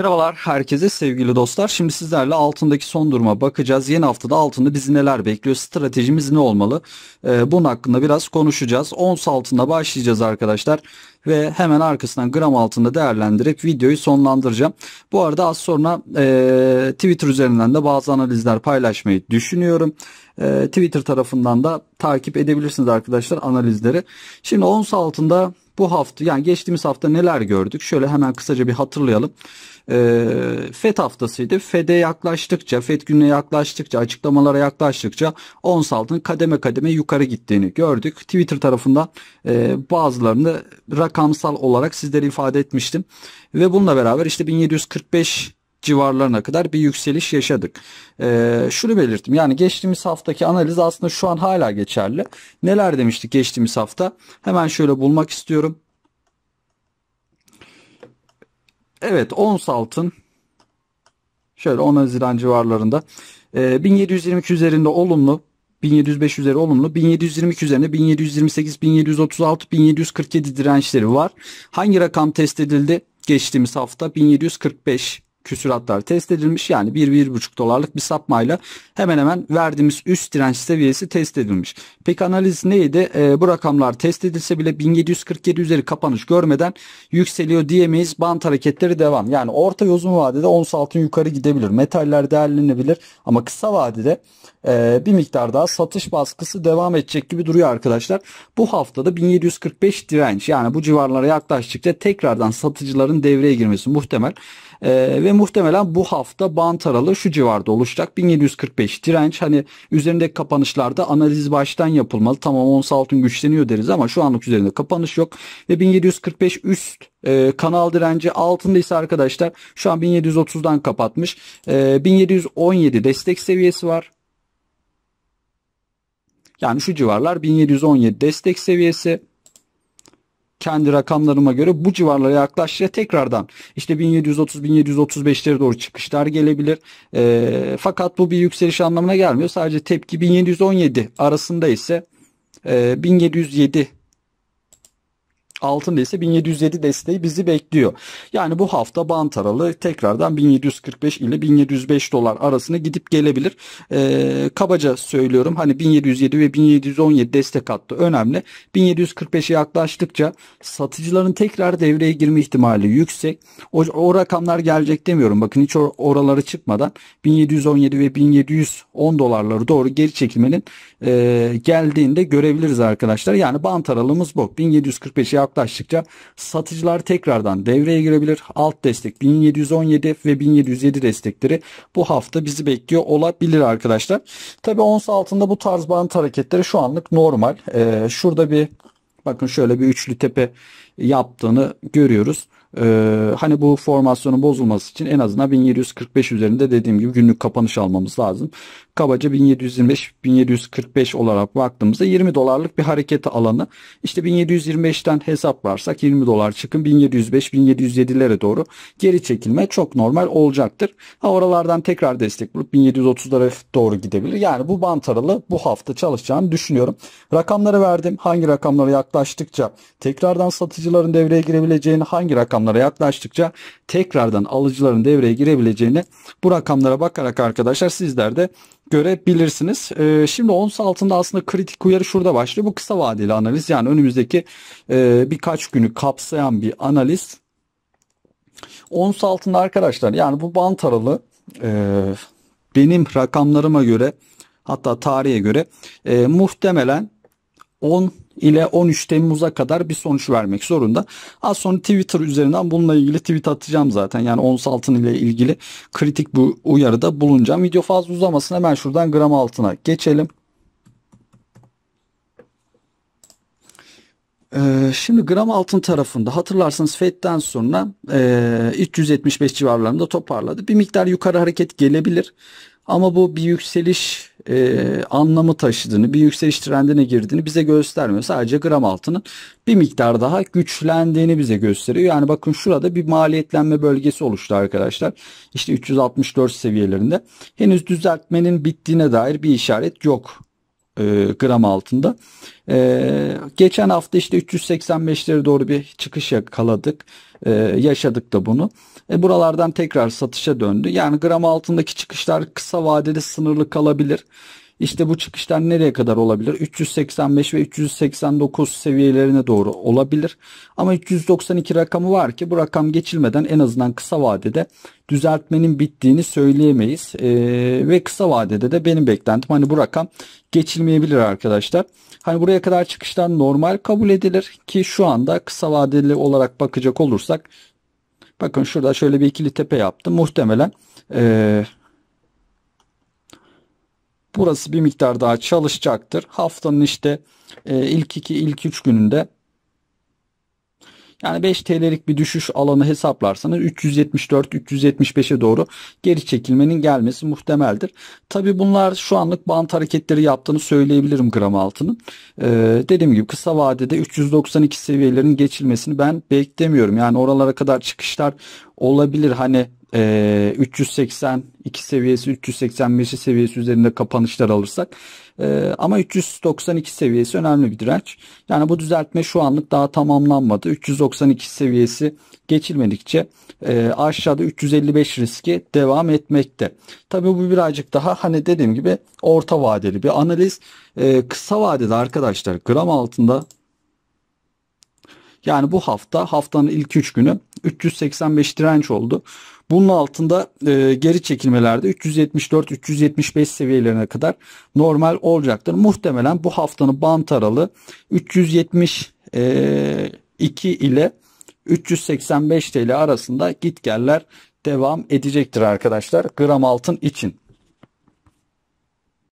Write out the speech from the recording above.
Merhabalar herkese sevgili dostlar. Şimdi sizlerle altındaki son duruma bakacağız. Yeni haftada altında bizi neler bekliyor? Stratejimiz ne olmalı? Ee, bunun hakkında biraz konuşacağız. Ons altında başlayacağız arkadaşlar. Ve hemen arkasından gram altında değerlendirip videoyu sonlandıracağım. Bu arada az sonra e, Twitter üzerinden de bazı analizler paylaşmayı düşünüyorum. E, Twitter tarafından da takip edebilirsiniz arkadaşlar analizleri. Şimdi ons altında bu hafta yani geçtiğimiz hafta neler gördük? Şöyle hemen kısaca bir hatırlayalım. E, FED haftasıydı. FED'e yaklaştıkça, FED gününe yaklaştıkça, açıklamalara yaklaştıkça ons altın kademe kademe yukarı gittiğini gördük. Twitter tarafında e, bazılarını rakamsal olarak sizlere ifade etmiştim. Ve bununla beraber işte 1745 civarlarına kadar bir yükseliş yaşadık. E, şunu belirttim yani geçtiğimiz haftaki analiz aslında şu an hala geçerli. Neler demiştik geçtiğimiz hafta? Hemen şöyle bulmak istiyorum. Evet ons altın şöyle 10 Haziran civarlarında e, ee, 1722 üzerinde olumlu 1705 üzeri olumlu. 1722 üzerinde, 1728, 1736, 1747 dirençleri var. Hangi rakam test edildi? Geçtiğimiz hafta 1745 küsuratlar test edilmiş. Yani 1-1,5 dolarlık bir sapmayla hemen hemen verdiğimiz üst direnç seviyesi test edilmiş. Peki analiz neydi? E, bu rakamlar test edilse bile 1747 üzeri kapanış görmeden yükseliyor diyemeyiz. Bant hareketleri devam. Yani orta ve uzun vadede ons altın yukarı gidebilir. Metaller değerlenebilir ama kısa vadede e, bir miktar daha satış baskısı devam edecek gibi duruyor arkadaşlar. Bu haftada 1745 direnç yani bu civarlara yaklaştıkça tekrardan satıcıların devreye girmesi muhtemel. E, ve muhtemelen bu hafta bant aralığı şu civarda oluşacak. 1745 direnç hani üzerindeki kapanışlarda analiz baştan yapılmalı. Tamam ons altın güçleniyor deriz ama şu anlık üzerinde kapanış yok. Ve 1745 üst e, kanal direnci altındaysa arkadaşlar şu an 1730'dan kapatmış. E, 1717 destek seviyesi var. Yani şu civarlar 1717 destek seviyesi kendi rakamlarıma göre bu civarlara yaklaştıkça tekrardan işte 1730-1735'lere doğru çıkışlar gelebilir. E, fakat bu bir yükseliş anlamına gelmiyor. Sadece tepki 1717 arasında ise e, 1707 altın değisi 1707 desteği bizi bekliyor. Yani bu hafta bant aralığı tekrardan 1745 ile 1705 dolar arasında gidip gelebilir. E, kabaca söylüyorum hani 1707 ve 1717 destek hattı önemli. 1745'e yaklaştıkça satıcıların tekrar devreye girme ihtimali yüksek. O, o rakamlar gelecek demiyorum. Bakın hiç or oralara çıkmadan 1717 ve 1710 dolarları doğru geri çekilmenin e, ee, geldiğinde görebiliriz arkadaşlar. Yani bant aralığımız bu. 1745'e yaklaştıkça uzaklaştıkça satıcılar tekrardan devreye girebilir. Alt destek 1717 ve 1707 destekleri bu hafta bizi bekliyor olabilir arkadaşlar. Tabi ons altında bu tarz bant hareketleri şu anlık normal. Ee, şurada bir bakın şöyle bir üçlü tepe yaptığını görüyoruz. Ee, hani bu formasyonun bozulması için en azından 1745 üzerinde dediğim gibi günlük kapanış almamız lazım. Kabaca 1725-1745 olarak baktığımızda 20 dolarlık bir hareket alanı. İşte 1725'ten hesap hesaplarsak 20 dolar çıkın 1705-1707'lere doğru geri çekilme çok normal olacaktır. Ha oralardan tekrar destek bulup 1730'lara doğru gidebilir. Yani bu bant aralı bu hafta çalışacağını düşünüyorum. Rakamları verdim. Hangi rakamlara yaklaştıkça tekrardan satıcıların devreye girebileceğini hangi rakam rakamlara yaklaştıkça tekrardan alıcıların devreye girebileceğini bu rakamlara bakarak arkadaşlar sizler de görebilirsiniz. Ee, şimdi ons altında aslında kritik uyarı şurada başlıyor. Bu kısa vadeli analiz yani önümüzdeki e, birkaç günü kapsayan bir analiz. Ons altında arkadaşlar yani bu bant aralığı e, benim rakamlarıma göre hatta tarihe göre e, muhtemelen 10 ile 13 Temmuz'a kadar bir sonuç vermek zorunda. Az sonra Twitter üzerinden bununla ilgili tweet atacağım zaten. Yani ons altın ile ilgili kritik bu uyarıda bulunacağım. Video fazla uzamasın hemen şuradan gram altına geçelim. Ee, şimdi gram altın tarafında hatırlarsanız FED'den sonra 375 e, civarlarında toparladı. Bir miktar yukarı hareket gelebilir. Ama bu bir yükseliş e, anlamı taşıdığını, bir yükseliş trendine girdiğini bize göstermiyor. Sadece gram altının bir miktar daha güçlendiğini bize gösteriyor. Yani bakın şurada bir maliyetlenme bölgesi oluştu arkadaşlar. İşte 364 seviyelerinde. Henüz düzeltmenin bittiğine dair bir işaret yok e, gram altında. E, geçen hafta işte 385'lere doğru bir çıkış yakaladık. E, yaşadık da bunu. E, buralardan tekrar satışa döndü. Yani gram altındaki çıkışlar kısa vadede sınırlı kalabilir. İşte bu çıkışlar nereye kadar olabilir? 385 ve 389 seviyelerine doğru olabilir. Ama 392 rakamı var ki bu rakam geçilmeden en azından kısa vadede düzeltmenin bittiğini söyleyemeyiz. Ee, ve kısa vadede de benim beklentim hani bu rakam geçilmeyebilir arkadaşlar. Hani buraya kadar çıkışlar normal kabul edilir ki şu anda kısa vadeli olarak bakacak olursak bakın şurada şöyle bir ikili tepe yaptım. Muhtemelen ee, Burası bir miktar daha çalışacaktır. Haftanın işte e, ilk iki, ilk üç gününde yani 5 TL'lik bir düşüş alanı hesaplarsanız 374-375'e doğru geri çekilmenin gelmesi muhtemeldir. Tabi bunlar şu anlık bant hareketleri yaptığını söyleyebilirim gram altının. Ee, dediğim gibi kısa vadede 392 seviyelerin geçilmesini ben beklemiyorum. Yani oralara kadar çıkışlar olabilir. Hani e, 380 2 seviyesi 385 seviyesi üzerinde kapanışlar alırsak e, ama 392 seviyesi önemli bir direnç. Yani bu düzeltme şu anlık daha tamamlanmadı. 392 seviyesi geçilmedikçe e, aşağıda 355 riski devam etmekte. Tabi bu birazcık daha hani dediğim gibi orta vadeli bir analiz. E, kısa vadede arkadaşlar gram altında yani bu hafta haftanın ilk 3 günü 385 direnç oldu. Bunun altında e, geri çekilmelerde 374-375 seviyelerine kadar normal olacaktır. Muhtemelen bu haftanın bant aralı 372 e, ile 385 TL arasında gitgeller devam edecektir arkadaşlar gram altın için.